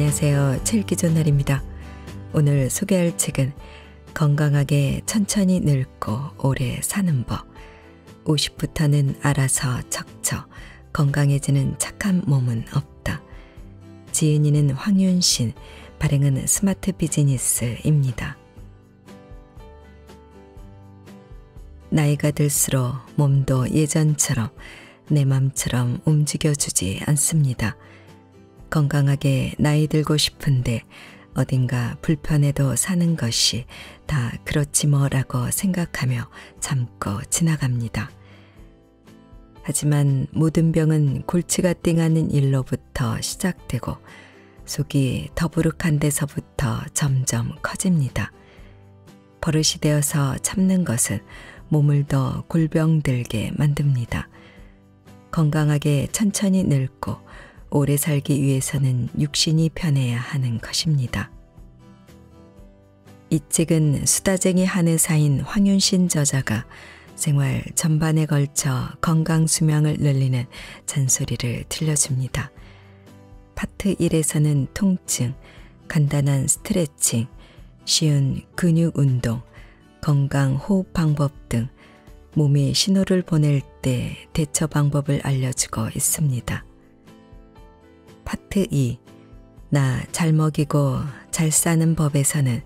안녕하세요. 책기전날입니다. 오늘 소개할 책은 건강하게 천천히 늙고 오래 사는 법. 50부터는 알아서 척척 건강해지는 착한 몸은 없다. 지은이는 황윤신, 발행은 스마트 비즈니스입니다. 나이가 들수록 몸도 예전처럼 내 맘처럼 움직여주지 않습니다. 건강하게 나이 들고 싶은데 어딘가 불편해도 사는 것이 다 그렇지 뭐라고 생각하며 참고 지나갑니다. 하지만 모든 병은 골치가 띵하는 일로부터 시작되고 속이 더부룩한 데서부터 점점 커집니다. 버릇이 되어서 참는 것은 몸을 더 골병들게 만듭니다. 건강하게 천천히 늙고 오래 살기 위해서는 육신이 편해야 하는 것입니다. 이 책은 수다쟁이 한의사인 황윤신 저자가 생활 전반에 걸쳐 건강 수명을 늘리는 잔소리를 들려줍니다. 파트 1에서는 통증, 간단한 스트레칭, 쉬운 근육 운동, 건강 호흡 방법 등 몸이 신호를 보낼 때 대처 방법을 알려주고 있습니다. 파트 2. 나 잘 먹이고 잘 싸는 법에서는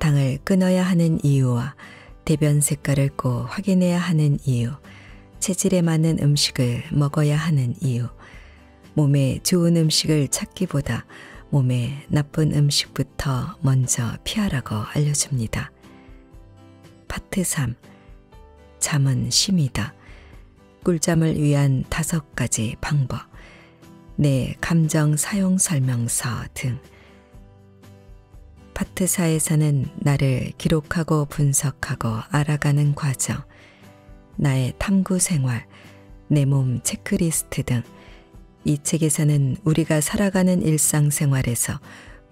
당을 끊어야 하는 이유와 대변 색깔을 꼭 확인해야 하는 이유, 체질에 맞는 음식을 먹어야 하는 이유, 몸에 좋은 음식을 찾기보다 몸에 나쁜 음식부터 먼저 피하라고 알려줍니다. 파트 3. 잠은 심이다. 꿀잠을 위한 다섯 가지 방법. 내 네, 감정 사용 설명서 등 파트사에 서는 나를 기록하고 분석하고 알아가는 과정, 나의 탐구 생활, 내 몸 체크리스트 등 이 책에서는 우리가 살아가는 일상생활에서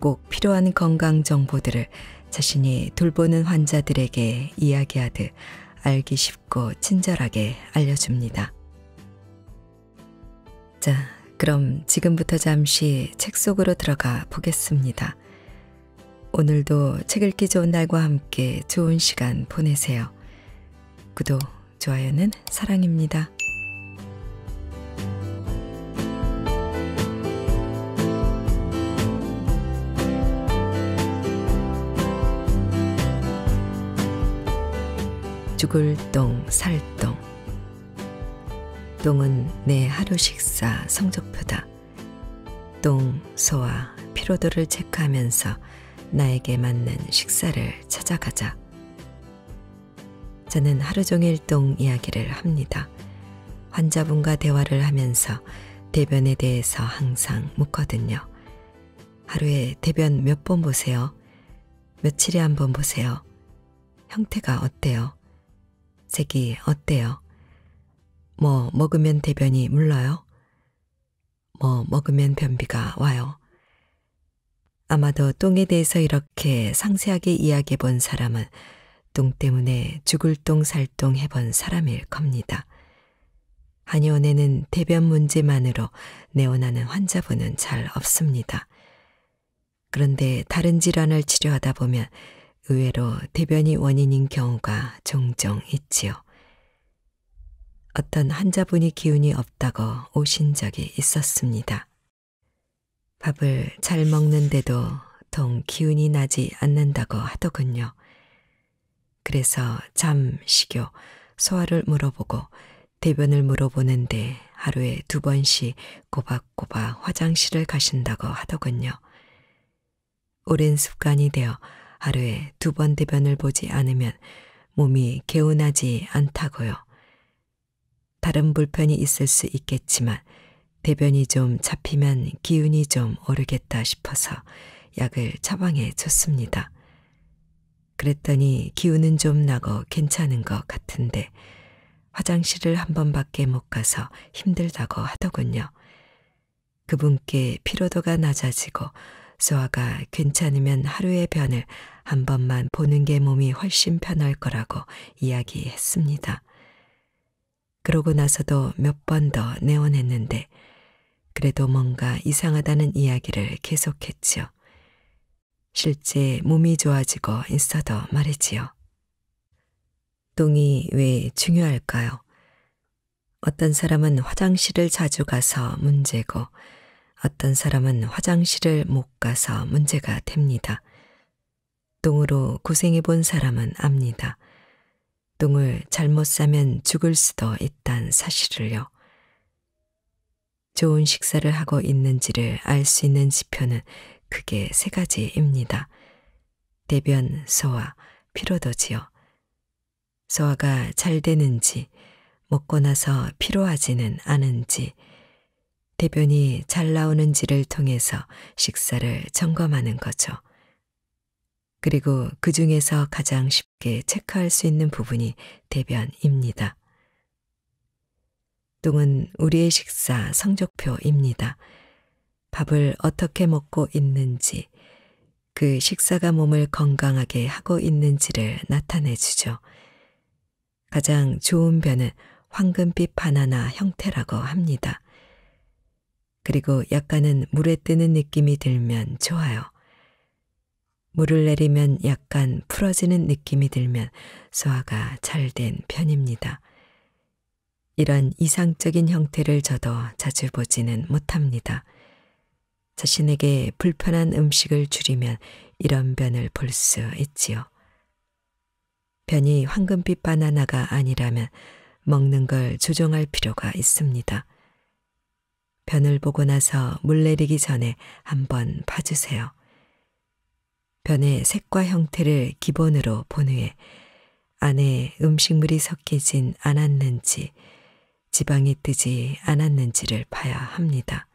꼭 필요한 건강 정보들을 자신이 돌보는 환자들에게 이야기하듯 알기 쉽고 친절하게 알려줍니다. 자, 그럼 지금부터 잠시 책 속으로 들어가 보겠습니다. 오늘도 책 읽기 좋은 날과 함께 좋은 시간 보내세요. 구독, 좋아요는 사랑입니다. 죽을 똥, 살 똥. 똥은 내 하루 식사 성적표다. 똥, 소화, 피로도를 체크하면서 나에게 맞는 식사를 찾아가자. 저는 하루 종일 똥 이야기를 합니다. 환자분과 대화를 하면서 대변에 대해서 항상 묻거든요. 하루에 대변 몇 번 보세요? 며칠에 한 번 보세요? 형태가 어때요? 색이 어때요? 뭐 먹으면 대변이 물러요. 뭐 먹으면 변비가 와요. 아마도 똥에 대해서 이렇게 상세하게 이야기해 본 사람은 똥 때문에 죽을 똥 살 똥 해 본 사람일 겁니다. 한의원에는 대변 문제만으로 내원하는 환자분은 잘 없습니다. 그런데 다른 질환을 치료하다 보면 의외로 대변이 원인인 경우가 종종 있지요. 어떤 환자분이 기운이 없다고 오신 적이 있었습니다. 밥을 잘 먹는데도 통 기운이 나지 않는다고 하더군요. 그래서 잠, 식요, 소화를 물어보고 대변을 물어보는데 하루에 두 번씩 꼬박꼬박 화장실을 가신다고 하더군요. 오랜 습관이 되어 하루에 두 번 대변을 보지 않으면 몸이 개운하지 않다고요. 다른 불편이 있을 수 있겠지만 대변이 좀 잡히면 기운이 좀 오르겠다 싶어서 약을 처방해 줬습니다. 그랬더니 기운은 좀 나고 괜찮은 것 같은데 화장실을 한 번밖에 못 가서 힘들다고 하더군요. 그분께 피로도가 낮아지고 소화가 괜찮으면 하루의 변을 한 번만 보는 게 몸이 훨씬 편할 거라고 이야기했습니다. 그러고 나서도 몇 번 더 내원했는데 그래도 뭔가 이상하다는 이야기를 계속했지요. 실제 몸이 좋아지고 있어도 말이지요. 똥이 왜 중요할까요? 어떤 사람은 화장실을 자주 가서 문제고 어떤 사람은 화장실을 못 가서 문제가 됩니다. 똥으로 고생해 본 사람은 압니다. 똥을 잘못 싸면 죽을 수도 있다는 사실을요. 좋은 식사를 하고 있는지를 알 수 있는 지표는 크게 세 가지입니다. 대변, 소화, 피로도지요. 소화가 잘 되는지, 먹고 나서 피로하지는 않은지, 대변이 잘 나오는지를 통해서 식사를 점검하는 거죠. 그리고 그 중에서 가장 쉽게 체크할 수 있는 부분이 대변입니다. 똥은 우리의 식사 성적표입니다. 밥을 어떻게 먹고 있는지, 그 식사가 몸을 건강하게 하고 있는지를 나타내주죠. 가장 좋은 변은 황금빛 바나나 형태라고 합니다. 그리고 약간은 물에 뜨는 느낌이 들면 좋아요. 물을 내리면 약간 풀어지는 느낌이 들면 소화가 잘 된 편입니다. 이런 이상적인 형태를 저도 자주 보지는 못합니다. 자신에게 불편한 음식을 줄이면 이런 변을 볼 수 있지요. 변이 황금빛 바나나가 아니라면 먹는 걸 조정할 필요가 있습니다. 변을 보고 나서 물 내리기 전에 한번 봐주세요. 변의 색과 형태를 기본으로 본 후에 안에 음식물이 섞이진 않았는지 지방이 뜨지 않았는지를 봐야 합니다.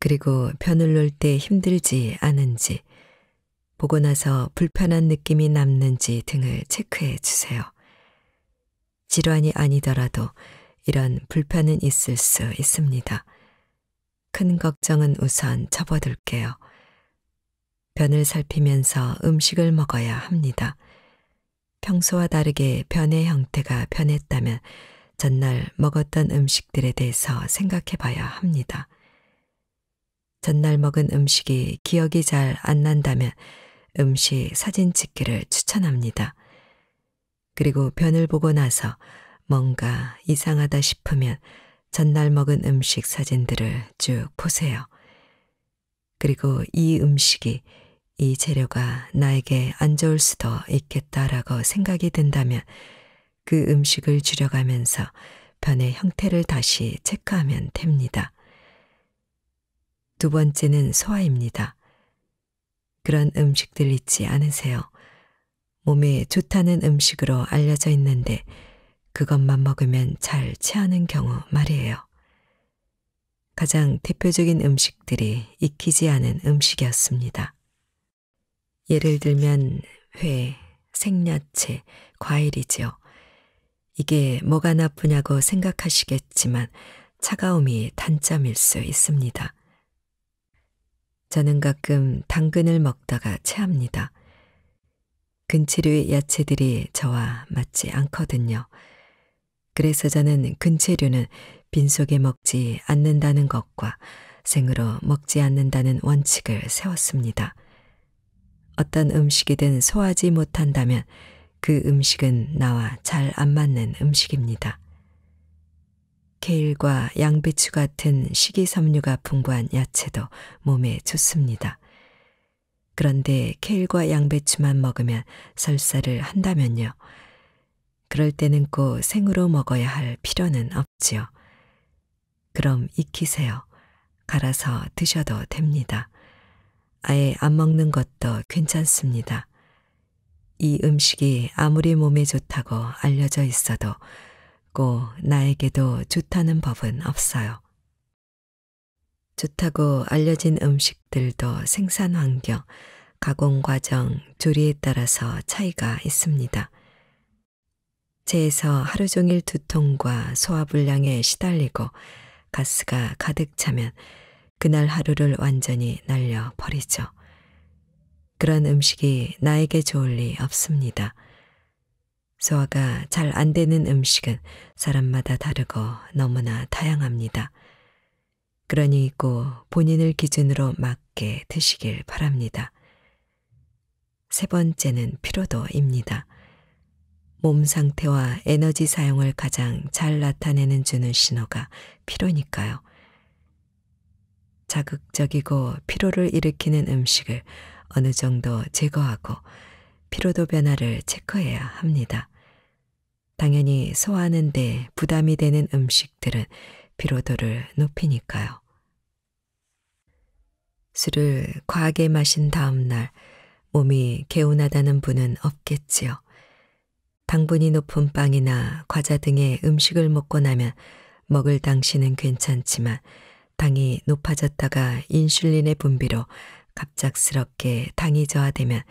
그리고 변을 놓을 때 힘들지 않은지 보고 나서 불편한 느낌이 남는지 등을 체크해 주세요. 질환이 아니더라도 이런 불편은 있을 수 있습니다. 큰 걱정은 우선 접어둘게요. 변을 살피면서 음식을 먹어야 합니다. 평소와 다르게 변의 형태가 변했다면 전날 먹었던 음식들에 대해서 생각해 봐야 합니다. 전날 먹은 음식이 기억이 잘 안 난다면 음식 사진 찍기를 추천합니다. 그리고 변을 보고 나서 뭔가 이상하다 싶으면 전날 먹은 음식 사진들을 쭉 보세요. 그리고 이 음식이 이 재료가 나에게 안 좋을 수도 있겠다라고 생각이 든다면 그 음식을 줄여가면서 변의 형태를 다시 체크하면 됩니다. 두 번째는 소화입니다. 그런 음식들 있지 않으세요? 몸에 좋다는 음식으로 알려져 있는데 그것만 먹으면 잘 체하는 경우 말이에요. 가장 대표적인 음식들이 익히지 않은 음식이었습니다. 예를 들면 회, 생야채, 과일이지요. 이게 뭐가 나쁘냐고 생각하시겠지만 차가움이 단점일 수 있습니다. 저는 가끔 당근을 먹다가 체합니다. 근체류의 야채들이 저와 맞지 않거든요. 그래서 저는 근체류는 빈속에 먹지 않는다는 것과 생으로 먹지 않는다는 원칙을 세웠습니다. 어떤 음식이든 소화하지 못한다면 그 음식은 나와 잘 안 맞는 음식입니다. 케일과 양배추 같은 식이섬유가 풍부한 야채도 몸에 좋습니다. 그런데 케일과 양배추만 먹으면 설사를 한다면요. 그럴 때는 꼭 생으로 먹어야 할 필요는 없지요. 그럼 익히세요. 갈아서 드셔도 됩니다. 아예 안 먹는 것도 괜찮습니다. 이 음식이 아무리 몸에 좋다고 알려져 있어도 꼭 나에게도 좋다는 법은 없어요. 좋다고 알려진 음식들도 생산 환경, 가공 과정, 조리에 따라서 차이가 있습니다. 체에서 하루 종일 두통과 소화불량에 시달리고 가스가 가득 차면 그날 하루를 완전히 날려버리죠. 그런 음식이 나에게 좋을 리 없습니다. 소화가 잘 안 되는 음식은 사람마다 다르고 너무나 다양합니다. 그러니 있고 본인을 기준으로 맞게 드시길 바랍니다. 세 번째는 피로도입니다. 몸 상태와 에너지 사용을 가장 잘 나타내는 주는 신호가 피로니까요. 자극적이고 피로를 일으키는 음식을 어느 정도 제거하고 피로도 변화를 체크해야 합니다. 당연히 소화하는데 부담이 되는 음식들은 피로도를 높이니까요. 술을 과하게 마신 다음 날 몸이 개운하다는 분은 없겠지요. 당분이 높은 빵이나 과자 등의 음식을 먹고 나면 먹을 당시는 괜찮지만 당이 높아졌다가 인슐린의 분비로 갑작스럽게 당이 저하되면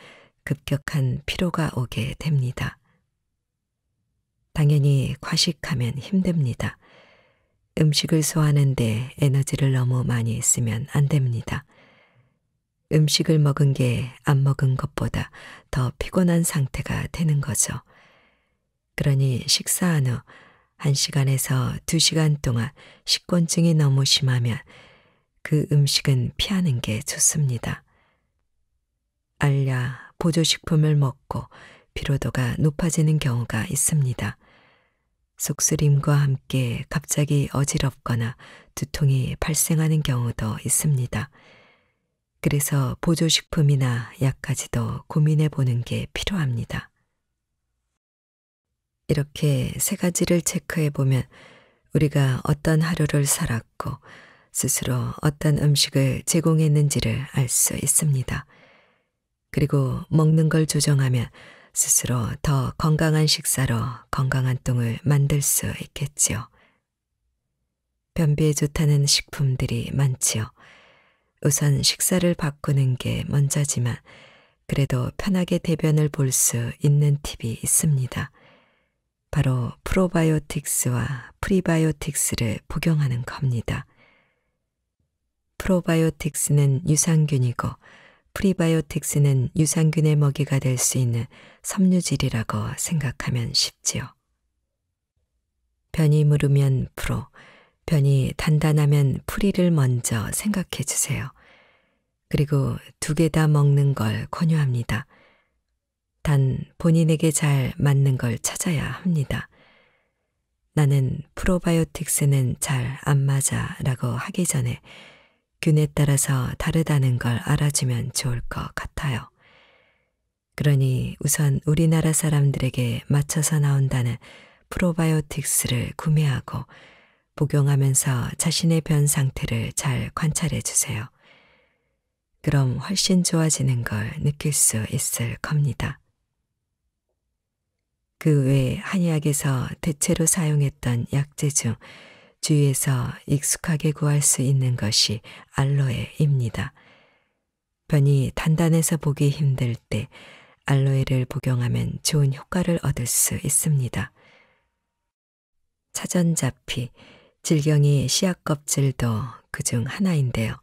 급격한 피로가 오게 됩니다. 당연히 과식하면 힘듭니다. 음식을 소화하는데 에너지를 너무 많이 쓰면 안 됩니다. 음식을 먹은 게 안 먹은 것보다 더 피곤한 상태가 되는 거죠. 그러니 식사한 후 1시간에서 2시간 동안 식곤증이 너무 심하면 그 음식은 피하는 게 좋습니다. 알약, 보조식품을 먹고 피로도가 높아지는 경우가 있습니다. 속쓰림과 함께 갑자기 어지럽거나 두통이 발생하는 경우도 있습니다. 그래서 보조식품이나 약까지도 고민해 보는 게 필요합니다. 이렇게 세 가지를 체크해 보면 우리가 어떤 하루를 살았고 스스로 어떤 음식을 제공했는지를 알 수 있습니다. 그리고 먹는 걸 조정하면 스스로 더 건강한 식사로 건강한 똥을 만들 수 있겠지요. 변비에 좋다는 식품들이 많지요. 우선 식사를 바꾸는 게 먼저지만 그래도 편하게 대변을 볼 수 있는 팁이 있습니다. 바로 프로바이오틱스와 프리바이오틱스를 복용하는 겁니다. 프로바이오틱스는 유산균이고 프리바이오틱스는 유산균의 먹이가 될 수 있는 섬유질이라고 생각하면 쉽지요. 변이 무르면 프로, 변이 단단하면 프리를 먼저 생각해 주세요. 그리고 두 개 다 먹는 걸 권유합니다. 단 본인에게 잘 맞는 걸 찾아야 합니다. 나는 프로바이오틱스는 잘 안 맞아 라고 하기 전에 균에 따라서 다르다는 걸 알아주면 좋을 것 같아요. 그러니 우선 우리나라 사람들에게 맞춰서 나온다는 프로바이오틱스를 구매하고 복용하면서 자신의 변 상태를 잘 관찰해 주세요. 그럼 훨씬 좋아지는 걸 느낄 수 있을 겁니다. 그외 한의학에서 대체로 사용했던 약재 중 주위에서 익숙하게 구할 수 있는 것이 알로에입니다. 변이 단단해서 보기 힘들 때 알로에를 복용하면 좋은 효과를 얻을 수 있습니다. 차전자피, 질경이 씨앗 껍질도 그 중 하나인데요.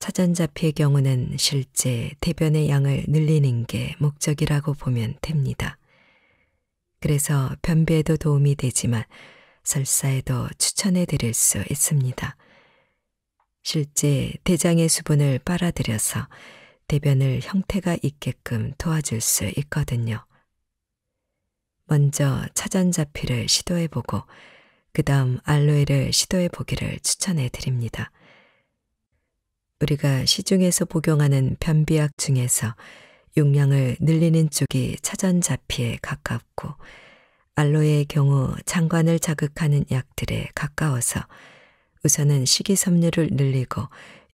차전자피의 경우는 실제 대변의 양을 늘리는 게 목적이라고 보면 됩니다. 그래서 변비에도 도움이 되지만 설사에도 추천해 드릴 수 있습니다. 실제 대장의 수분을 빨아들여서 대변을 형태가 있게끔 도와줄 수 있거든요. 먼저 차전자피를 시도해보고 그 다음 알로에를 시도해보기를 추천해 드립니다. 우리가 시중에서 복용하는 변비약 중에서 용량을 늘리는 쪽이 차전자피에 가깝고 알로에의 경우 장관을 자극하는 약들에 가까워서 우선은 식이섬유를 늘리고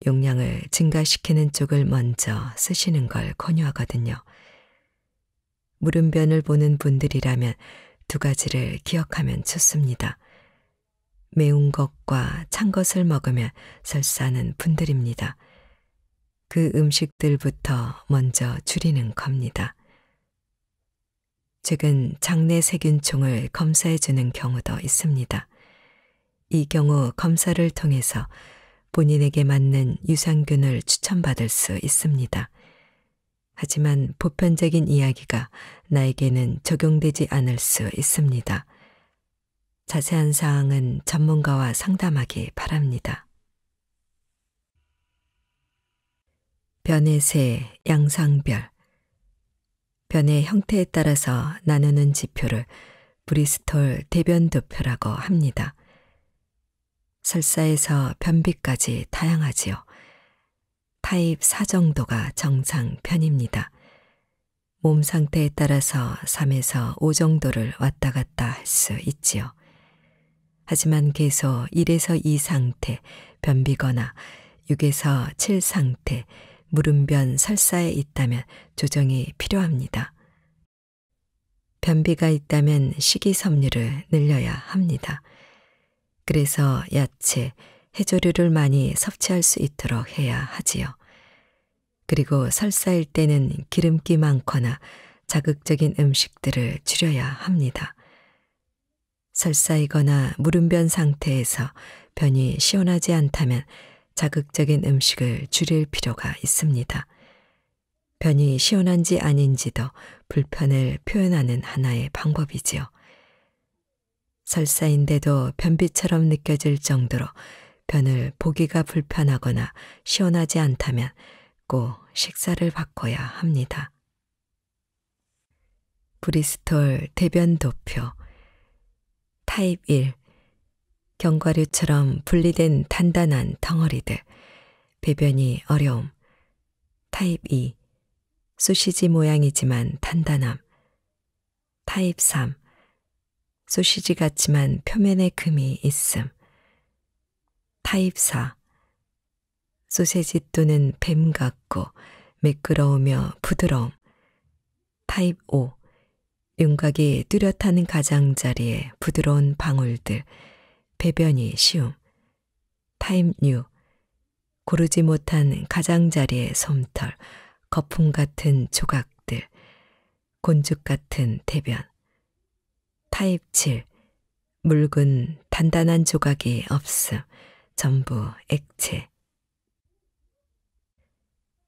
용량을 증가시키는 쪽을 먼저 쓰시는 걸 권유하거든요. 물음변을 보는 분들이라면 두 가지를 기억하면 좋습니다. 매운 것과 찬 것을 먹으면 설사는 분들입니다. 그 음식들부터 먼저 줄이는 겁니다. 최근 장내 세균총을 검사해 주는 경우도 있습니다. 이 경우 검사를 통해서 본인에게 맞는 유산균을 추천받을 수 있습니다. 하지만 보편적인 이야기가 나에게는 적용되지 않을 수 있습니다. 자세한 사항은 전문가와 상담하기 바랍니다. 변의 세, 양상별. 변의 형태에 따라서 나누는 지표를 브리스톨 대변 도표라고 합니다. 설사에서 변비까지 다양하지요. 타입 4 정도가 정상 편입니다. 몸 상태에 따라서 3에서 5 정도를 왔다 갔다 할 수 있지요. 하지만 계속 1에서 2 상태, 변비거나 6에서 7 상태, 물음변 설사에 있다면 조정이 필요합니다. 변비가 있다면 식이섬유를 늘려야 합니다. 그래서 야채, 해조류를 많이 섭취할 수 있도록 해야 하지요. 그리고 설사일 때는 기름기 많거나 자극적인 음식들을 줄여야 합니다. 설사이거나 무름변 상태에서 변이 시원하지 않다면 자극적인 음식을 줄일 필요가 있습니다. 변이 시원한지 아닌지도 불편을 표현하는 하나의 방법이지요. 설사인데도 변비처럼 느껴질 정도로 변을 보기가 불편하거나 시원하지 않다면 꼭 식사를 바꿔야 합니다. 브리스톨 대변 도표 타입 1 견과류처럼 분리된 단단한 덩어리들, 배변이 어려움, 타입 2, 소시지 모양이지만 단단함, 타입 3, 소시지 같지만 표면에 금이 있음, 타입 4, 소세지 또는 뱀 같고 매끄러우며 부드러움, 타입 5, 윤곽이 뚜렷한 가장자리에 부드러운 방울들, 배변이 쉬움, 타임뉴 고르지 못한 가장자리의 솜털, 거품 같은 조각들, 곤죽 같은 대변, 타입 7, 묽은 단단한 조각이 없음, 전부 액체.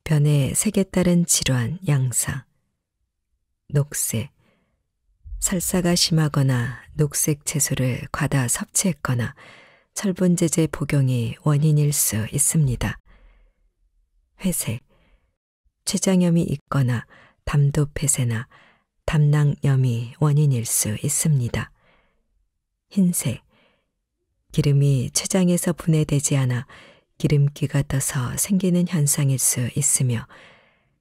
변의 색에 따른 질환, 양상, 녹색, 설사가 심하거나 녹색 채소를 과다 섭취했거나 철분제제 복용이 원인일 수 있습니다. 회색, 췌장염이 있거나 담도 폐쇄나 담낭염이 원인일 수 있습니다. 흰색, 기름이 췌장에서 분해되지 않아 기름기가 떠서 생기는 현상일 수 있으며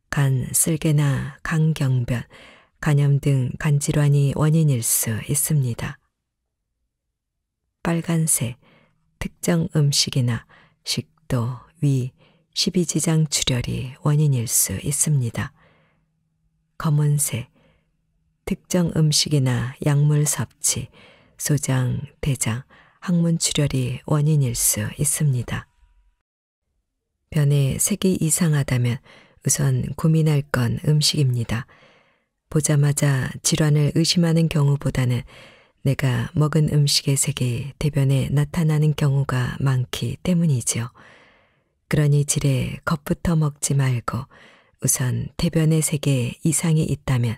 간, 쓸개나 간경변, 간염 등 간질환이 원인일 수 있습니다. 빨간색, 특정 음식이나 식도, 위, 십이지장 출혈이 원인일 수 있습니다. 검은색, 특정 음식이나 약물 섭취, 소장, 대장, 항문 출혈이 원인일 수 있습니다. 변에 색이 이상하다면 우선 고민할 건 음식입니다. 보자마자 질환을 의심하는 경우보다는 내가 먹은 음식의 색이 대변에 나타나는 경우가 많기 때문이지요. 그러니 질에 겁부터 먹지 말고 우선 대변의 색에 이상이 있다면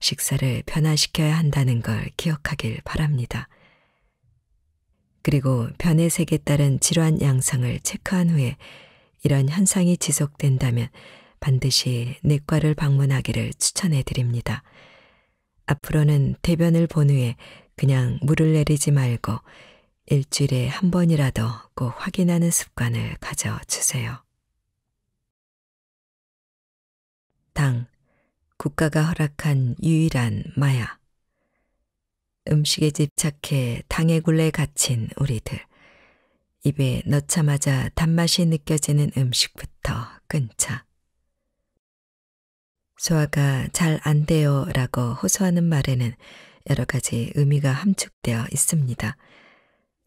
식사를 변화시켜야 한다는 걸 기억하길 바랍니다. 그리고 변의 색에 따른 질환 양상을 체크한 후에 이런 현상이 지속된다면 반드시 내과를 방문하기를 추천해 드립니다. 앞으로는 대변을 본 후에 그냥 물을 내리지 말고 일주일에 한 번이라도 꼭 확인하는 습관을 가져주세요. 당, 국가가 허락한 유일한 마약. 음식에 집착해 당의 굴레에 갇힌 우리들. 입에 넣자마자 단맛이 느껴지는 음식부터 끊자. 소화가 잘 안 돼요 라고 호소하는 말에는 여러 가지 의미가 함축되어 있습니다.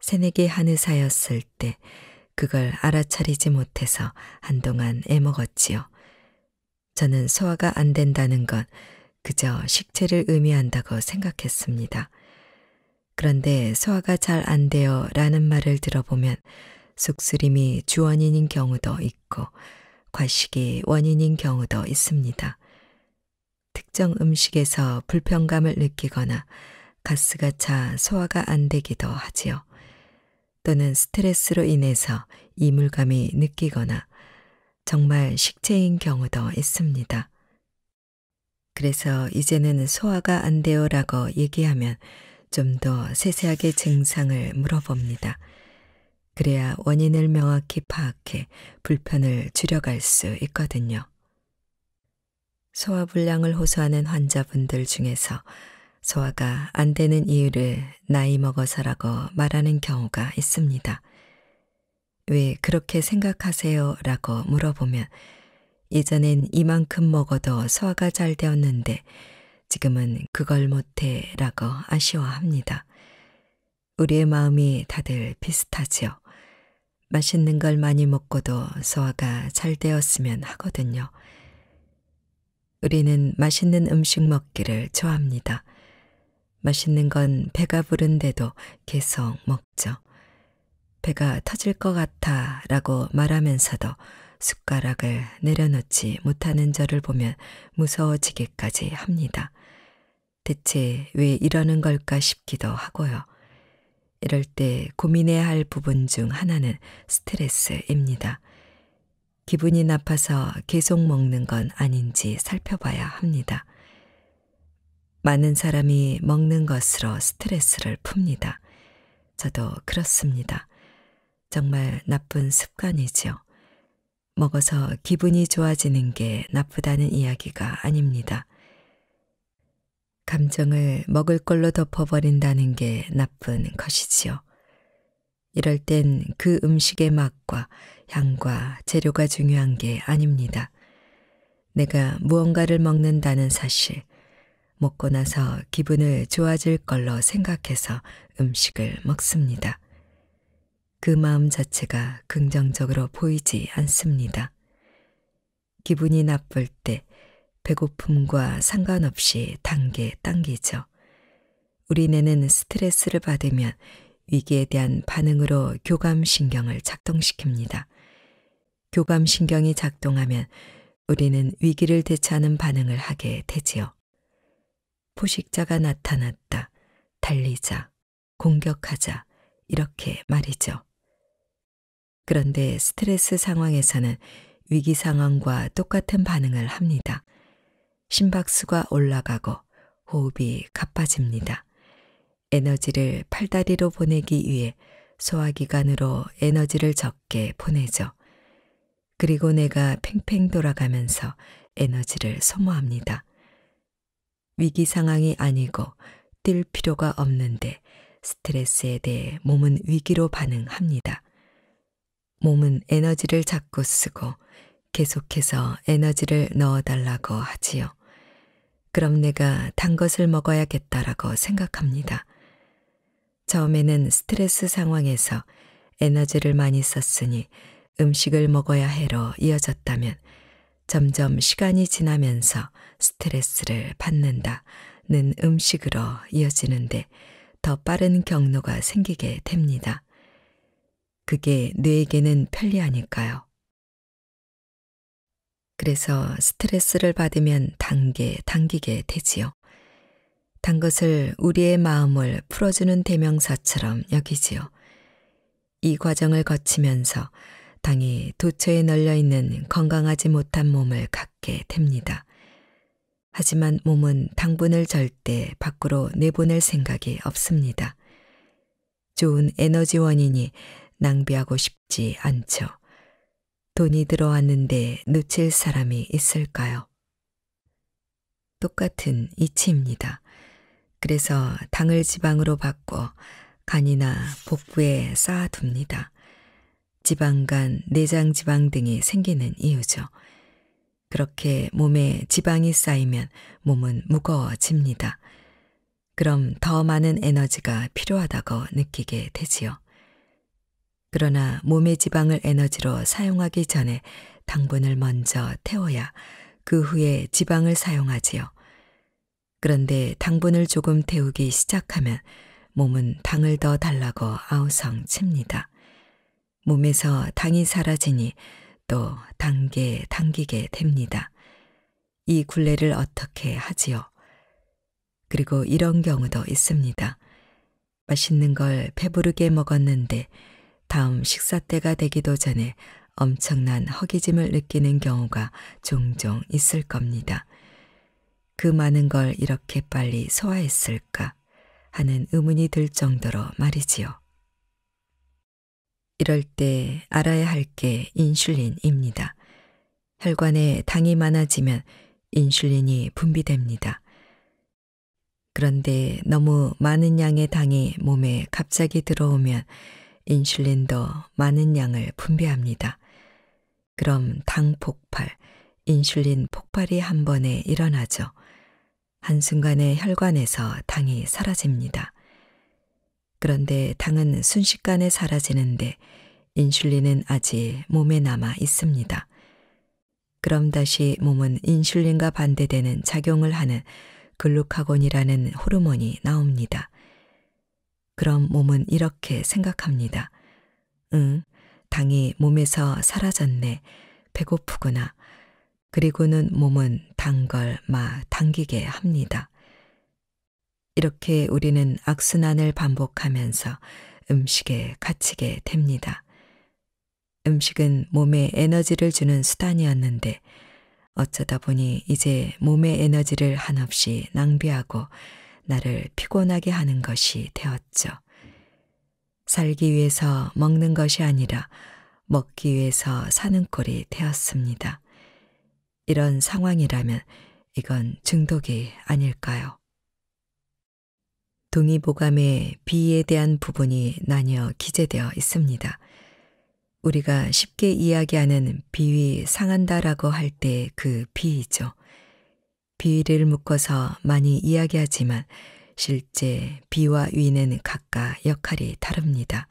새내기 한의사였을 때 그걸 알아차리지 못해서 한동안 애먹었지요. 저는 소화가 안 된다는 건 그저 식체를 의미한다고 생각했습니다. 그런데 소화가 잘 안 돼요 라는 말을 들어보면 속쓰림이 주원인인 경우도 있고 과식이 원인인 경우도 있습니다. 특정 음식에서 불편감을 느끼거나 가스가 차 소화가 안 되기도 하지요. 또는 스트레스로 인해서 이물감이 느끼거나 정말 식체인 경우도 있습니다. 그래서 이제는 소화가 안 돼요라고 얘기하면 좀 더 세세하게 증상을 물어봅니다. 그래야 원인을 명확히 파악해 불편을 줄여갈 수 있거든요. 소화불량을 호소하는 환자분들 중에서 소화가 안 되는 이유를 나이 먹어서라고 말하는 경우가 있습니다. 왜 그렇게 생각하세요? 라고 물어보면 예전엔 이만큼 먹어도 소화가 잘 되었는데 지금은 그걸 못해 라고 아쉬워합니다. 우리의 마음이 다들 비슷하지요. 맛있는 걸 많이 먹고도 소화가 잘 되었으면 하거든요. 우리는 맛있는 음식 먹기를 좋아합니다. 맛있는 건 배가 부른데도 계속 먹죠. 배가 터질 것 같아 라고 말하면서도 숟가락을 내려놓지 못하는 저를 보면 무서워지기까지 합니다. 대체 왜 이러는 걸까 싶기도 하고요. 이럴 때 고민해야 할 부분 중 하나는 스트레스입니다. 기분이 나빠서 계속 먹는 건 아닌지 살펴봐야 합니다. 많은 사람이 먹는 것으로 스트레스를 풉니다. 저도 그렇습니다. 정말 나쁜 습관이지 먹어서 기분이 좋아지는 게 나쁘다는 이야기가 아닙니다. 감정을 먹을 걸로 덮어버린다는 게 나쁜 것이지요. 이럴 땐 그 음식의 맛과 향과 재료가 중요한 게 아닙니다. 내가 무언가를 먹는다는 사실, 먹고 나서 기분을 좋아질 걸로 생각해서 음식을 먹습니다. 그 마음 자체가 긍정적으로 보이지 않습니다. 기분이 나쁠 때 배고픔과 상관없이 단계 당기죠. 우리네는 스트레스를 받으면 위기에 대한 반응으로 교감신경을 작동시킵니다. 교감신경이 작동하면 우리는 위기를 대처하는 반응을 하게 되지요. 포식자가 나타났다, 달리자, 공격하자, 이렇게 말이죠. 그런데 스트레스 상황에서는 위기 상황과 똑같은 반응을 합니다. 심박수가 올라가고 호흡이 가빠집니다. 에너지를 팔다리로 보내기 위해 소화기관으로 에너지를 적게 보내죠. 그리고 내가 팽팽 돌아가면서 에너지를 소모합니다. 위기 상황이 아니고 뛸 필요가 없는데 스트레스에 대해 몸은 위기로 반응합니다. 몸은 에너지를 자꾸 쓰고 계속해서 에너지를 넣어달라고 하지요. 그럼 내가 단 것을 먹어야겠다라고 생각합니다. 처음에는 스트레스 상황에서 에너지를 많이 썼으니 음식을 먹어야 해로 이어졌다면 점점 시간이 지나면서 스트레스를 받는다는 음식으로 이어지는데 더 빠른 경로가 생기게 됩니다. 그게 뇌에게는 편리하니까요. 그래서 스트레스를 받으면 단계, 당기게 되지요. 단 것을 우리의 마음을 풀어주는 대명사처럼 여기지요. 이 과정을 거치면서 바탕이 도처에 널려 있는 건강하지 못한 몸을 갖게 됩니다. 하지만 몸은 당분을 절대 밖으로 내보낼 생각이 없습니다. 좋은 에너지원이 낭비하고 싶지 않죠. 돈이 들어왔는데 놓칠 사람이 있을까요? 똑같은 이치입니다. 그래서 당을 지방으로 바꿔 간이나 복부에 쌓아둡니다. 지방간, 내장지방 등이 생기는 이유죠. 그렇게 몸에 지방이 쌓이면 몸은 무거워집니다. 그럼 더 많은 에너지가 필요하다고 느끼게 되지요. 그러나 몸의 지방을 에너지로 사용하기 전에 당분을 먼저 태워야 그 후에 지방을 사용하지요. 그런데 당분을 조금 태우기 시작하면 몸은 당을 더 달라고 아우성 칩니다. 몸에서 당이 사라지니 또 당게 당기게 됩니다. 이 굴레를 어떻게 하지요? 그리고 이런 경우도 있습니다. 맛있는 걸 배부르게 먹었는데 다음 식사 때가 되기도 전에 엄청난 허기짐을 느끼는 경우가 종종 있을 겁니다. 그 많은 걸 이렇게 빨리 소화했을까 하는 의문이 들 정도로 말이지요. 이럴 때 알아야 할 게 인슐린입니다. 혈관에 당이 많아지면 인슐린이 분비됩니다. 그런데 너무 많은 양의 당이 몸에 갑자기 들어오면 인슐린도 많은 양을 분비합니다. 그럼 당 폭발, 인슐린 폭발이 한 번에 일어나죠. 한순간에 혈관에서 당이 사라집니다. 그런데 당은 순식간에 사라지는데 인슐린은 아직 몸에 남아 있습니다. 그럼 다시 몸은 인슐린과 반대되는 작용을 하는 글루카곤이라는 호르몬이 나옵니다. 그럼 몸은 이렇게 생각합니다. 응, 당이 몸에서 사라졌네. 배고프구나. 그리고는 몸은 단걸막 당기게 합니다. 이렇게 우리는 악순환을 반복하면서 음식에 갇히게 됩니다. 음식은 몸에 에너지를 주는 수단이었는데 어쩌다 보니 이제 몸의 에너지를 한없이 낭비하고 나를 피곤하게 하는 것이 되었죠. 살기 위해서 먹는 것이 아니라 먹기 위해서 사는 꼴이 되었습니다. 이런 상황이라면 이건 중독이 아닐까요? 동의보감에 비에 대한 부분이 나뉘어 기재되어 있습니다. 우리가 쉽게 이야기하는 비위 상한다라고 할 때 그 비위죠. 비위를 묶어서 많이 이야기하지만 실제 비와 위는 각각 역할이 다릅니다.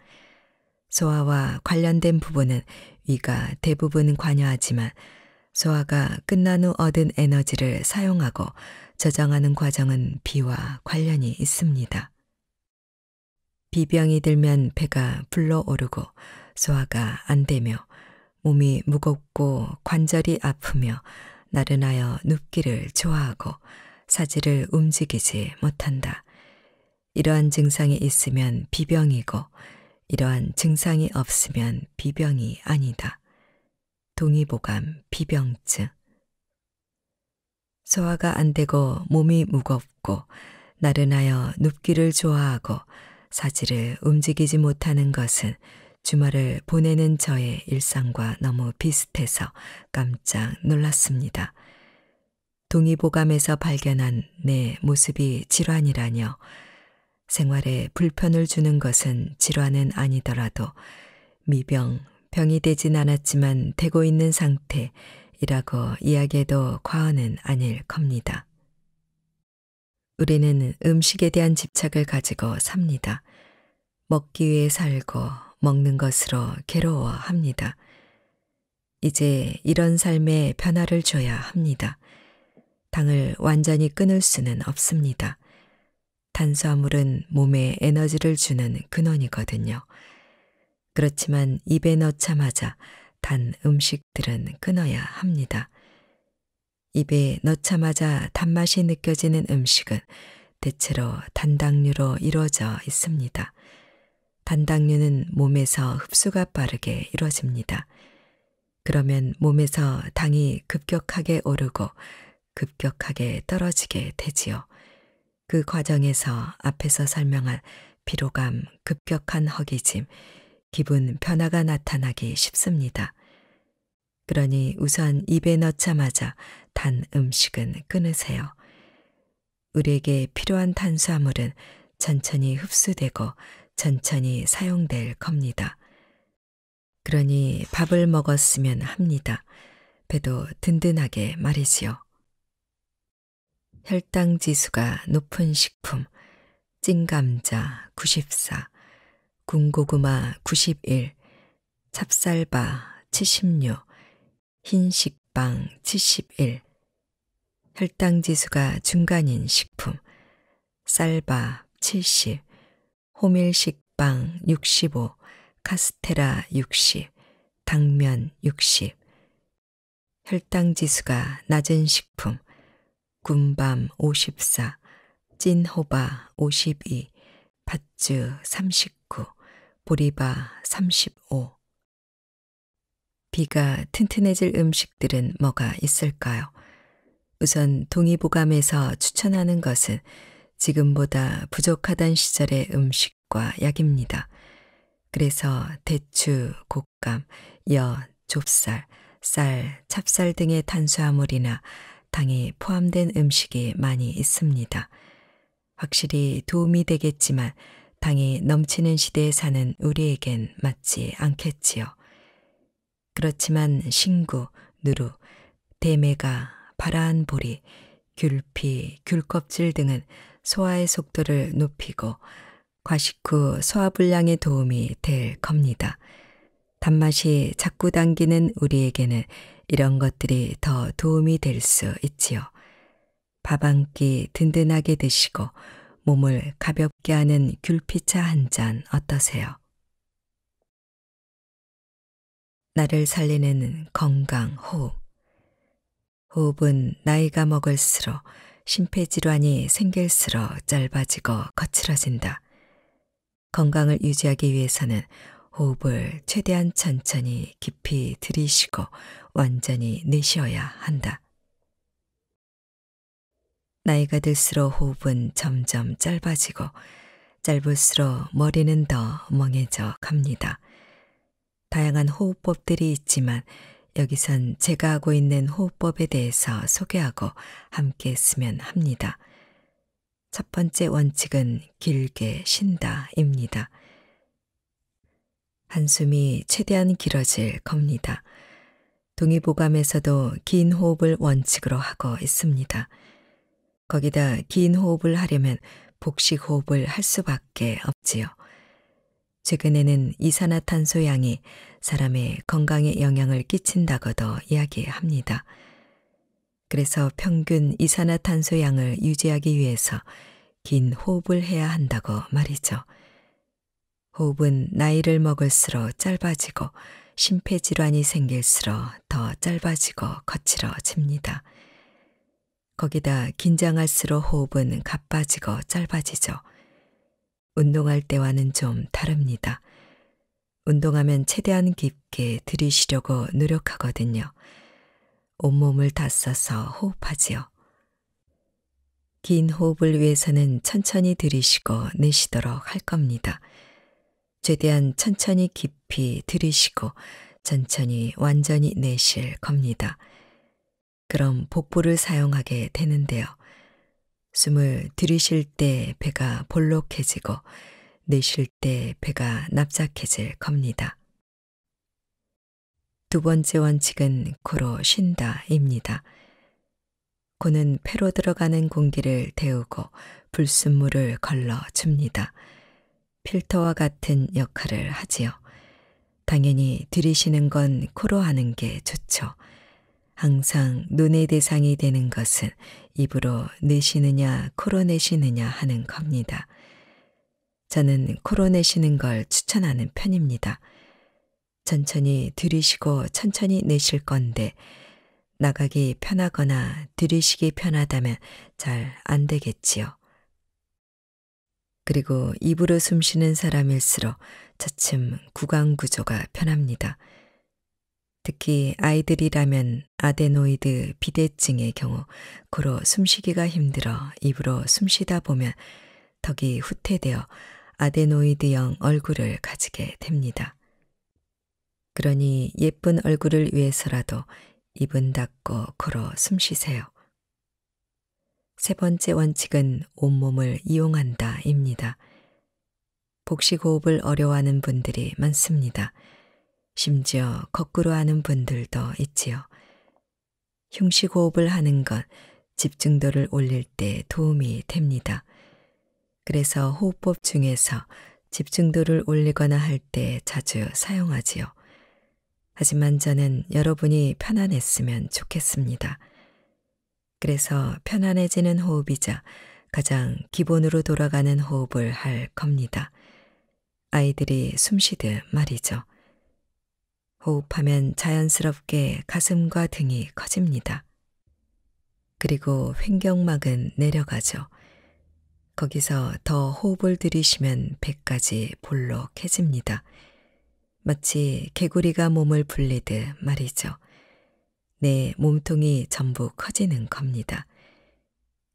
소아와 관련된 부분은 위가 대부분 관여하지만 소아가 끝난 후 얻은 에너지를 사용하고 저장하는 과정은 비와 관련이 있습니다. 비병이 들면 배가 불러오르고 소화가 안 되며 몸이 무겁고 관절이 아프며 나른하여 눕기를 좋아하고 사지를 움직이지 못한다. 이러한 증상이 있으면 비병이고 이러한 증상이 없으면 비병이 아니다. 동의보감, 비병증. 소화가 안 되고 몸이 무겁고 나른하여 눕기를 좋아하고 사지를 움직이지 못하는 것은 주말을 보내는 저의 일상과 너무 비슷해서 깜짝 놀랐습니다. 동의보감에서 발견한 내 모습이 질환이라뇨. 생활에 불편을 주는 것은 질환은 아니더라도 미병, 병이 되진 않았지만 되고 있는 상태, 이라고 이야기해도 과언은 아닐 겁니다. 우리는 음식에 대한 집착을 가지고 삽니다. 먹기 위해 살고 먹는 것으로 괴로워합니다. 이제 이런 삶에 변화를 줘야 합니다. 당을 완전히 끊을 수는 없습니다. 탄수화물은 몸에 에너지를 주는 근원이거든요. 그렇지만 입에 넣자마자 단 음식들은 끊어야 합니다. 입에 넣자마자 단맛이 느껴지는 음식은 대체로 단당류로 이루어져 있습니다. 단당류는 몸에서 흡수가 빠르게 이루어집니다. 그러면 몸에서 당이 급격하게 오르고 급격하게 떨어지게 되지요. 그 과정에서 앞에서 설명한 피로감, 급격한 허기짐, 기분 변화가 나타나기 쉽습니다. 그러니 우선 입에 넣자마자 단 음식은 끊으세요. 우리에게 필요한 탄수화물은 천천히 흡수되고 천천히 사용될 겁니다. 그러니 밥을 먹었으면 합니다. 배도 든든하게 말이지요. 혈당 지수가 높은 식품, 찐감자 94, 군고구마 91, 찹쌀바 76, 흰식빵 71, 혈당지수가 중간인 식품, 쌀밥 70, 호밀식빵 65, 카스테라 60, 당면 60, 혈당지수가 낮은 식품, 군밤 54, 찐호바 52, 밧주 39, 보리바 35 비가 튼튼해질 음식들은 뭐가 있을까요? 우선 동의보감에서 추천하는 것은 지금보다 부족하단 시절의 음식과 약입니다. 그래서 대추, 곶감, 여, 좁쌀, 쌀, 찹쌀 등의 탄수화물이나 당이 포함된 음식이 많이 있습니다. 확실히 도움이 되겠지만 방이 넘치는 시대에 사는 우리에겐 맞지 않겠지요. 그렇지만 신구, 누루, 대매가, 바라한 보리, 귤피, 귤껍질 등은 소화의 속도를 높이고 과식 후 소화불량에 도움이 될 겁니다. 단맛이 자꾸 당기는 우리에게는 이런 것들이 더 도움이 될 수 있지요. 밥 한 끼 든든하게 드시고 몸을 가볍게 하는 귤피차 한 잔 어떠세요? 나를 살리는 건강 호흡. 호흡은 나이가 먹을수록 심폐질환이 생길수록 짧아지고 거칠어진다. 건강을 유지하기 위해서는 호흡을 최대한 천천히 깊이 들이쉬고 완전히 내쉬어야 한다. 나이가 들수록 호흡은 점점 짧아지고 짧을수록 머리는 더 멍해져 갑니다. 다양한 호흡법들이 있지만 여기선 제가 하고 있는 호흡법에 대해서 소개하고 함께 했으면 합니다. 첫 번째 원칙은 길게 쉰다입니다. 한숨이 최대한 길어질 겁니다. 동의보감에서도 긴 호흡을 원칙으로 하고 있습니다. 거기다 긴 호흡을 하려면 복식 호흡을 할 수밖에 없지요. 최근에는 이산화탄소 양이 사람의 건강에 영향을 끼친다고도 이야기합니다. 그래서 평균 이산화탄소 양을 유지하기 위해서 긴 호흡을 해야 한다고 말이죠. 호흡은 나이를 먹을수록 짧아지고 심폐질환이 생길수록 더 짧아지고 거칠어집니다. 거기다 긴장할수록 호흡은 가빠지고 짧아지죠. 운동할 때와는 좀 다릅니다. 운동하면 최대한 깊게 들이쉬려고 노력하거든요. 온몸을 다 써서 호흡하지요. 긴 호흡을 위해서는 천천히 들이쉬고 내쉬도록 할 겁니다. 최대한 천천히 깊이 들이쉬고 천천히 완전히 내쉴 겁니다. 그럼 복부를 사용하게 되는데요. 숨을 들이쉴 때 배가 볼록해지고 내쉴 때 배가 납작해질 겁니다. 두 번째 원칙은 코로 쉰다입니다. 코는 폐로 들어가는 공기를 데우고 불순물을 걸러줍니다. 필터와 같은 역할을 하지요. 당연히 들이쉬는 건 코로 하는 게 좋죠. 항상 눈의 대상이 되는 것은 입으로 내시느냐 코로 내시느냐 하는 겁니다. 저는 코로 내시는 걸 추천하는 편입니다. 천천히 들이쉬고 천천히 내실 건데 나가기 편하거나 들이쉬기 편하다면 잘 안 되겠지요. 그리고 입으로 숨쉬는 사람일수록 차츰 구강 구조가 편합니다. 특히 아이들이라면 아데노이드 비대증의 경우 고로 숨쉬기가 힘들어 입으로 숨쉬다 보면 턱이 후퇴되어 아데노이드형 얼굴을 가지게 됩니다. 그러니 예쁜 얼굴을 위해서라도 입은 닫고 코로 숨쉬세요. 세 번째 원칙은 온몸을 이용한다입니다. 복식 호흡을 어려워하는 분들이 많습니다. 심지어 거꾸로 하는 분들도 있지요. 흉식호흡을 하는 것, 집중도를 올릴 때 도움이 됩니다. 그래서 호흡법 중에서 집중도를 올리거나 할 때 자주 사용하지요. 하지만 저는 여러분이 편안했으면 좋겠습니다. 그래서 편안해지는 호흡이자 가장 기본으로 돌아가는 호흡을 할 겁니다. 아이들이 숨쉬듯 말이죠. 호흡하면 자연스럽게 가슴과 등이 커집니다. 그리고 횡격막은 내려가죠. 거기서 더 호흡을 들이시면 배까지 볼록해집니다. 마치 개구리가 몸을 불리듯 말이죠. 내 몸통이 전부 커지는 겁니다.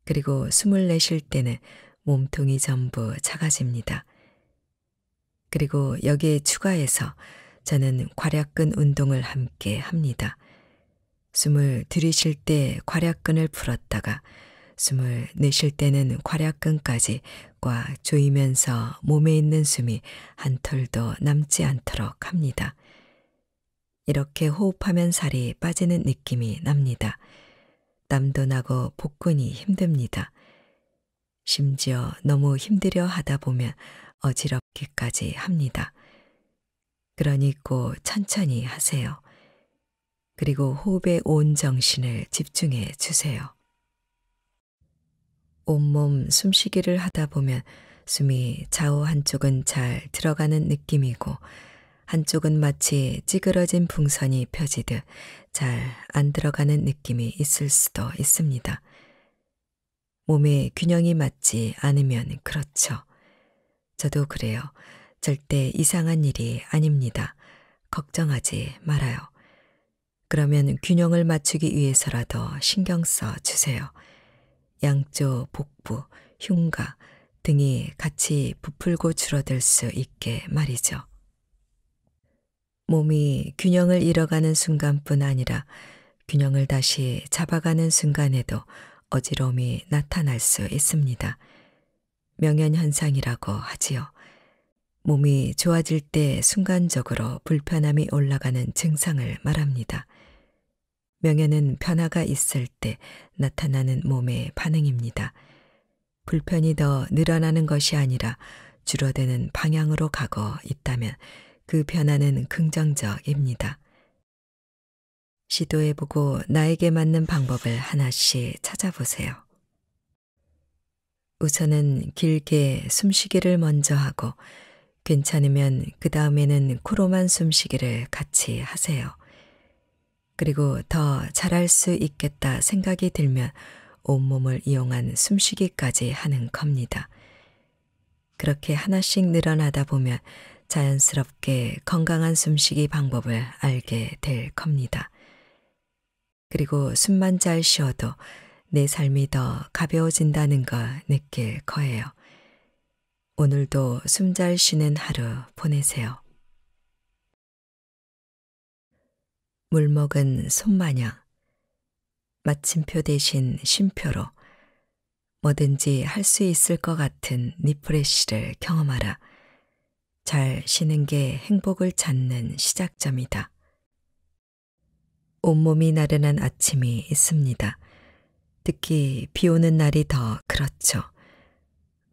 그리고 숨을 내쉴 때는 몸통이 전부 작아집니다. 그리고 여기에 추가해서 저는 괄약근 운동을 함께 합니다. 숨을 들이쉴 때 괄약근을 풀었다가 숨을 내쉴 때는 괄약근까지 꽉 조이면서 몸에 있는 숨이 한 털도 남지 않도록 합니다. 이렇게 호흡하면 살이 빠지는 느낌이 납니다. 땀도 나고 복근이 힘듭니다. 심지어 너무 힘들여 하다 보면 어지럽기까지 합니다. 그러니 꼭 천천히 하세요. 그리고 호흡에 온 정신을 집중해 주세요. 온몸 숨쉬기를 하다 보면 숨이 좌우 한쪽은 잘 들어가는 느낌이고 한쪽은 마치 찌그러진 풍선이 펴지듯 잘 안 들어가는 느낌이 있을 수도 있습니다. 몸의 균형이 맞지 않으면 그렇죠. 저도 그래요. 절대 이상한 일이 아닙니다. 걱정하지 말아요. 그러면 균형을 맞추기 위해서라도 신경 써 주세요. 양쪽 복부, 흉가 등이 같이 부풀고 줄어들 수 있게 말이죠. 몸이 균형을 잃어가는 순간뿐 아니라 균형을 다시 잡아가는 순간에도 어지러움이 나타날 수 있습니다. 명현현상이라고 하지요. 몸이 좋아질 때 순간적으로 불편함이 올라가는 증상을 말합니다. 명현은 변화가 있을 때 나타나는 몸의 반응입니다. 불편이 더 늘어나는 것이 아니라 줄어드는 방향으로 가고 있다면 그 변화는 긍정적입니다. 시도해보고 나에게 맞는 방법을 하나씩 찾아보세요. 우선은 길게 숨쉬기를 먼저 하고 괜찮으면 그 다음에는 코로만 숨쉬기를 같이 하세요. 그리고 더 잘할 수 있겠다 생각이 들면 온몸을 이용한 숨쉬기까지 하는 겁니다. 그렇게 하나씩 늘어나다 보면 자연스럽게 건강한 숨쉬기 방법을 알게 될 겁니다. 그리고 숨만 잘 쉬어도 내 삶이 더 가벼워진다는 걸 느낄 거예요. 오늘도 숨 잘 쉬는 하루 보내세요. 물먹은 손마냥 마침표 대신 쉼표로 뭐든지 할 수 있을 것 같은 니프레쉬를 경험하라. 잘 쉬는 게 행복을 찾는 시작점이다. 온몸이 나른한 아침이 있습니다. 특히 비 오는 날이 더 그렇죠.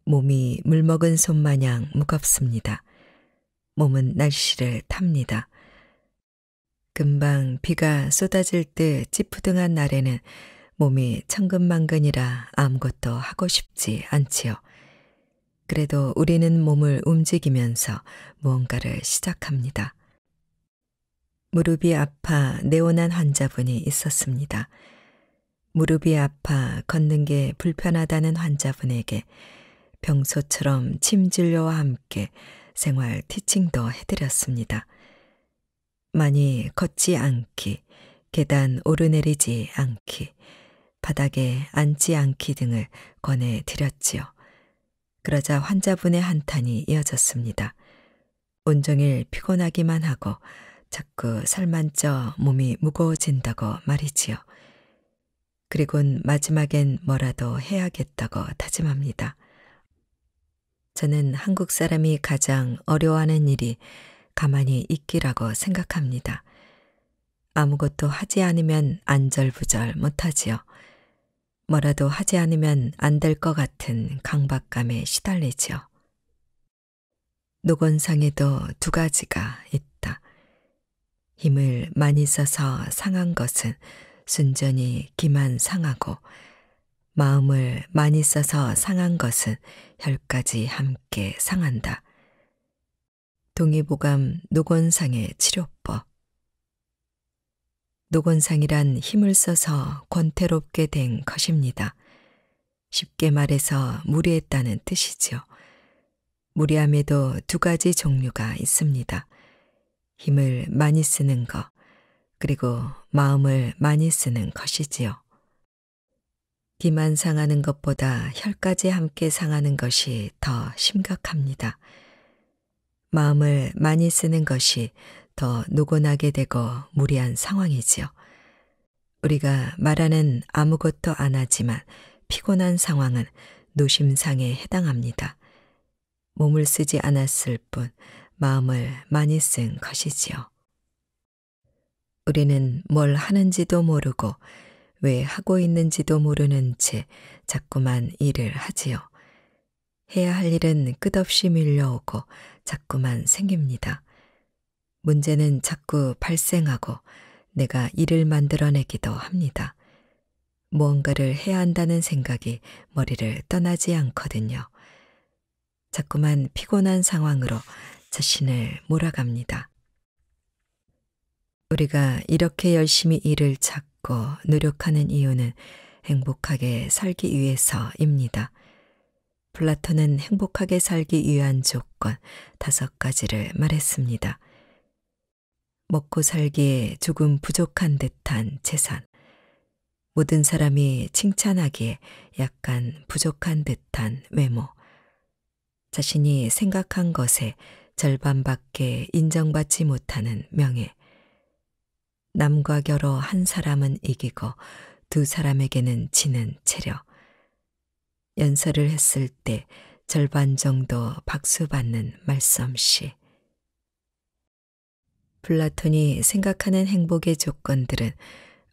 몸이 물먹은 솜 마냥 무겁습니다. 몸은 날씨를 탑니다. 금방 비가 쏟아질 듯 찌푸등한 날에는 몸이 천근만근이라 아무것도 하고 싶지 않지요. 그래도 우리는 몸을 움직이면서 무언가를 시작합니다. 무릎이 아파 내원한 환자분이 있었습니다. 무릎이 아파 걷는 게 불편하다는 환자분에게 평소처럼 침 진료와 함께 생활 티칭도 해드렸습니다. 많이 걷지 않기, 계단 오르내리지 않기, 바닥에 앉지 않기 등을 권해드렸지요. 그러자 환자분의 한탄이 이어졌습니다. 온종일 피곤하기만 하고 자꾸 살만 쪄 몸이 무거워진다고 말이지요. 그리곤 마지막엔 뭐라도 해야겠다고 다짐합니다. 저는 한국 사람이 가장 어려워하는 일이 가만히 있기라고 생각합니다. 아무것도 하지 않으면 안절부절 못하지요. 뭐라도 하지 않으면 안 될 것 같은 강박감에 시달리지요. 노건상에도 두 가지가 있다. 힘을 많이 써서 상한 것은 순전히 기만 상하고 마음을 많이 써서 상한 것은 혈까지 함께 상한다. 동의보감 노곤상의 치료법 노곤상이란 힘을 써서 권태롭게 된 것입니다. 쉽게 말해서 무리했다는 뜻이지 무리함에도 두 가지 종류가 있습니다. 힘을 많이 쓰는 것, 그리고 마음을 많이 쓰는 것이지요. 기만 상하는 것보다 혈까지 함께 상하는 것이 더 심각합니다. 마음을 많이 쓰는 것이 더 노곤하게 되고 무리한 상황이지요. 우리가 말하는 아무것도 안 하지만 피곤한 상황은 노심상에 해당합니다. 몸을 쓰지 않았을 뿐 마음을 많이 쓴 것이지요. 우리는 뭘 하는지도 모르고 왜 하고 있는지도 모르는 채 자꾸만 일을 하지요. 해야 할 일은 끝없이 밀려오고 자꾸만 생깁니다. 문제는 자꾸 발생하고 내가 일을 만들어내기도 합니다. 무언가를 해야 한다는 생각이 머리를 떠나지 않거든요. 자꾸만 피곤한 상황으로 자신을 몰아갑니다. 우리가 이렇게 열심히 일을 찾고 있고 노력하는 이유는 행복하게 살기 위해서입니다. 플라톤은 행복하게 살기 위한 조건 다섯 가지를 말했습니다. 먹고 살기에 조금 부족한 듯한 재산, 모든 사람이 칭찬하기에 약간 부족한 듯한 외모, 자신이 생각한 것에 절반밖에 인정받지 못하는 명예, 남과 결어 한 사람은 이기고 두 사람에게는 지는 체력. 연설을 했을 때 절반 정도 박수 받는 말솜씨. 플라톤이 생각하는 행복의 조건들은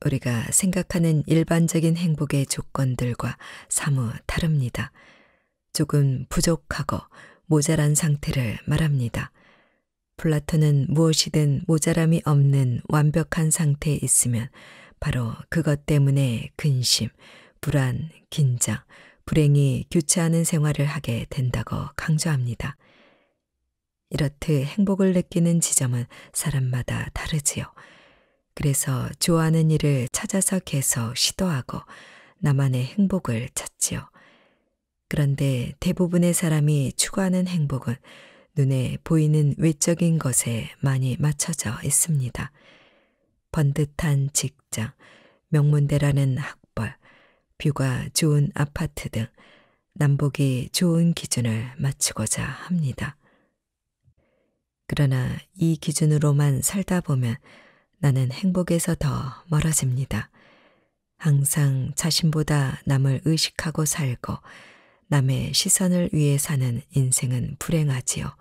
우리가 생각하는 일반적인 행복의 조건들과 사무 다릅니다. 조금 부족하고 모자란 상태를 말합니다. 플라톤은 무엇이든 모자람이 없는 완벽한 상태에 있으면 바로 그것 때문에 근심, 불안, 긴장, 불행이 교차하는 생활을 하게 된다고 강조합니다. 이렇듯 행복을 느끼는 지점은 사람마다 다르지요. 그래서 좋아하는 일을 찾아서 계속 시도하고 나만의 행복을 찾지요. 그런데 대부분의 사람이 추구하는 행복은 눈에 보이는 외적인 것에 많이 맞춰져 있습니다. 번듯한 직장, 명문대라는 학벌, 뷰가 좋은 아파트 등 남북이 좋은 기준을 맞추고자 합니다. 그러나 이 기준으로만 살다 보면 나는 행복에서 더 멀어집니다. 항상 자신보다 남을 의식하고 살고 남의 시선을 위해 사는 인생은 불행하지요.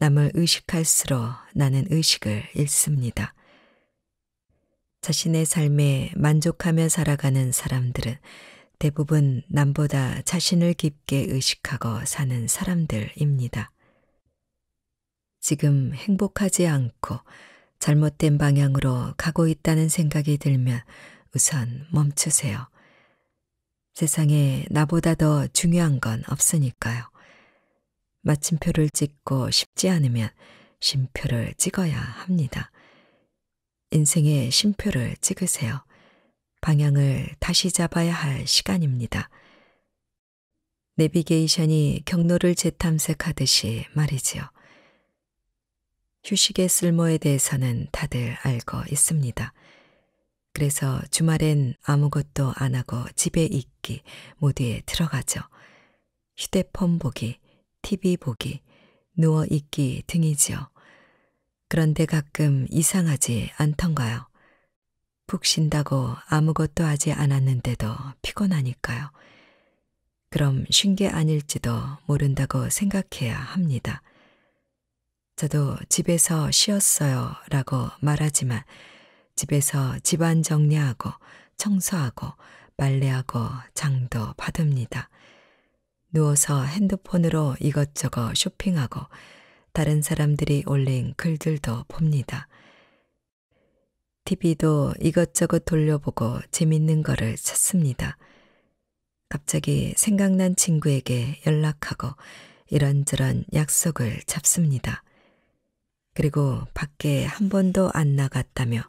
남을 의식할수록 나는 의식을 잃습니다. 자신의 삶에 만족하며 살아가는 사람들은 대부분 남보다 자신을 깊게 의식하고 사는 사람들입니다. 지금 행복하지 않고 잘못된 방향으로 가고 있다는 생각이 들면 우선 멈추세요. 세상에 나보다 더 중요한 건 없으니까요. 마침표를 찍고 싶지 않으면 심표를 찍어야 합니다. 인생의 심표를 찍으세요. 방향을 다시 잡아야 할 시간입니다. 내비게이션이 경로를 재탐색하듯이 말이지요. 휴식의 쓸모에 대해서는 다들 알고 있습니다. 그래서 주말엔 아무것도 안 하고 집에 있기 모두에 들어가죠. 휴대폰 보기, TV 보기, 누워 있기 등이지요. 그런데 가끔 이상하지 않던가요? 푹 쉰다고 아무것도 하지 않았는데도 피곤하니까요. 그럼 쉰 게 아닐지도 모른다고 생각해야 합니다. 저도 집에서 쉬었어요 라고 말하지만 집에서 집안 정리하고 청소하고 빨래하고 장도 받읍니다. 누워서 핸드폰으로 이것저것 쇼핑하고 다른 사람들이 올린 글들도 봅니다. TV도 이것저것 돌려보고 재밌는 거를 찾습니다. 갑자기 생각난 친구에게 연락하고 이런저런 약속을 잡습니다. 그리고 밖에 한 번도 안 나갔다며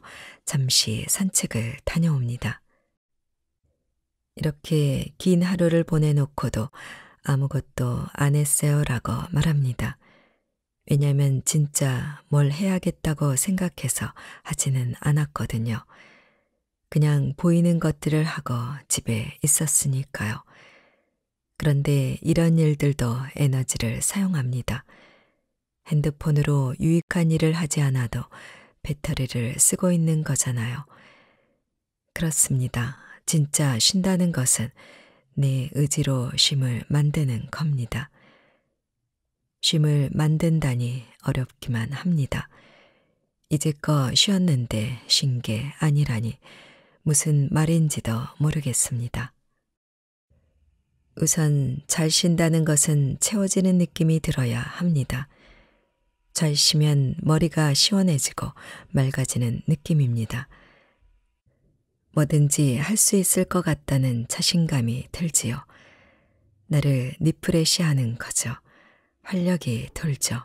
잠시 산책을 다녀옵니다. 이렇게 긴 하루를 보내놓고도 아무것도 안 했어요 라고 말합니다. 왜냐면 진짜 뭘 해야겠다고 생각해서 하지는 않았거든요. 그냥 보이는 것들을 하고 집에 있었으니까요. 그런데 이런 일들도 에너지를 사용합니다. 핸드폰으로 유익한 일을 하지 않아도 배터리를 쓰고 있는 거잖아요. 그렇습니다. 진짜 쉰다는 것은 내 의지로 쉼을 만드는 겁니다. 쉼을 만든다니 어렵기만 합니다. 이제껏 쉬었는데 쉰 게 아니라니 무슨 말인지도 모르겠습니다. 우선 잘 쉰다는 것은 채워지는 느낌이 들어야 합니다. 잘 쉬면 머리가 시원해지고 맑아지는 느낌입니다. 뭐든지 할 수 있을 것 같다는 자신감이 들지요. 나를 리프레시하는 거죠. 활력이 돌죠.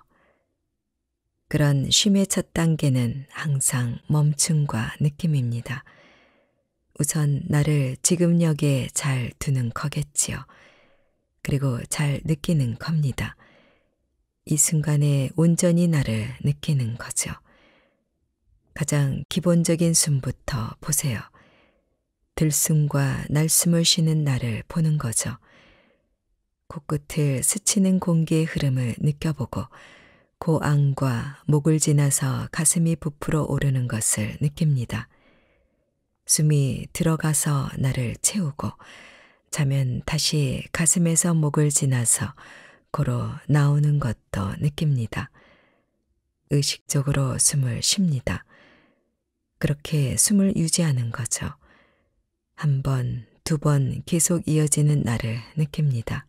그런 쉼의 첫 단계는 항상 멈춤과 느낌입니다. 우선 나를 지금 여기에 잘 두는 거겠지요. 그리고 잘 느끼는 겁니다. 이 순간에 온전히 나를 느끼는 거죠. 가장 기본적인 숨부터 보세요. 들숨과 날숨을 쉬는 나를 보는 거죠. 코끝을 스치는 공기의 흐름을 느껴보고 고안과 목을 지나서 가슴이 부풀어 오르는 것을 느낍니다. 숨이 들어가서 나를 채우고 자면 다시 가슴에서 목을 지나서 밖으로 나오는 것도 느낍니다. 의식적으로 숨을 쉽니다. 그렇게 숨을 유지하는 거죠. 한 번, 두 번 계속 이어지는 나를 느낍니다.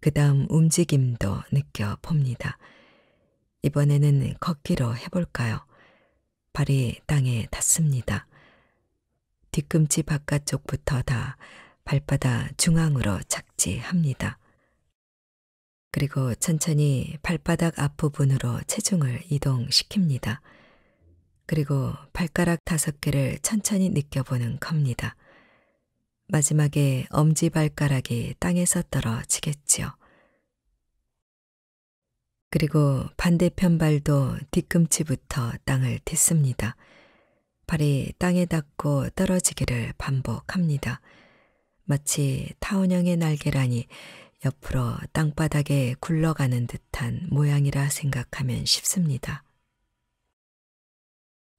그 다음 움직임도 느껴봅니다. 이번에는 걷기로 해볼까요? 발이 땅에 닿습니다. 뒤꿈치 바깥쪽부터 다 발바닥 중앙으로 착지합니다. 그리고 천천히 발바닥 앞부분으로 체중을 이동시킵니다. 그리고 발가락 다섯 개를 천천히 느껴보는 겁니다. 마지막에 엄지발가락이 땅에서 떨어지겠지요. 그리고 반대편 발도 뒤꿈치부터 땅을 딛습니다. 발이 땅에 닿고 떨어지기를 반복합니다. 마치 타원형의 날개라니 옆으로 땅바닥에 굴러가는 듯한 모양이라 생각하면 쉽습니다.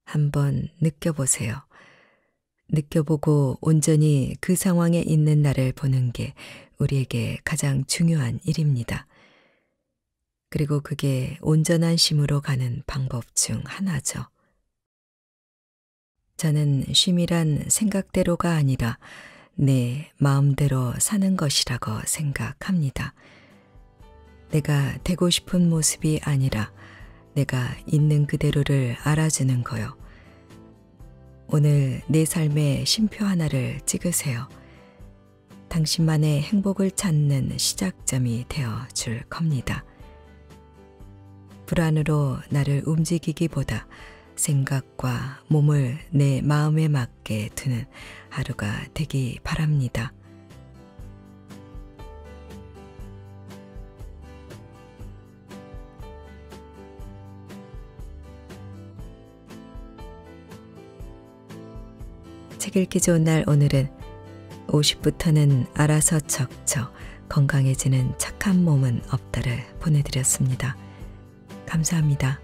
한번 느껴보세요. 느껴보고 온전히 그 상황에 있는 나를 보는 게 우리에게 가장 중요한 일입니다. 그리고 그게 온전한 심으로 가는 방법 중 하나죠. 저는 쉼이란 생각대로가 아니라 내 마음대로 사는 것이라고 생각합니다. 내가 되고 싶은 모습이 아니라 내가 있는 그대로를 알아주는 거요. 오늘 내 삶의 심표 하나를 찍으세요. 당신만의 행복을 찾는 시작점이 되어 줄 겁니다. 불안으로 나를 움직이기보다 생각과 몸을 내 마음에 맞게 드는 하루가 되기 바랍니다. 책 읽기 좋은 날 오늘은 50부터는 알아서 척척 건강해지는 착한 몸은 없다를 보내드렸습니다. 감사합니다.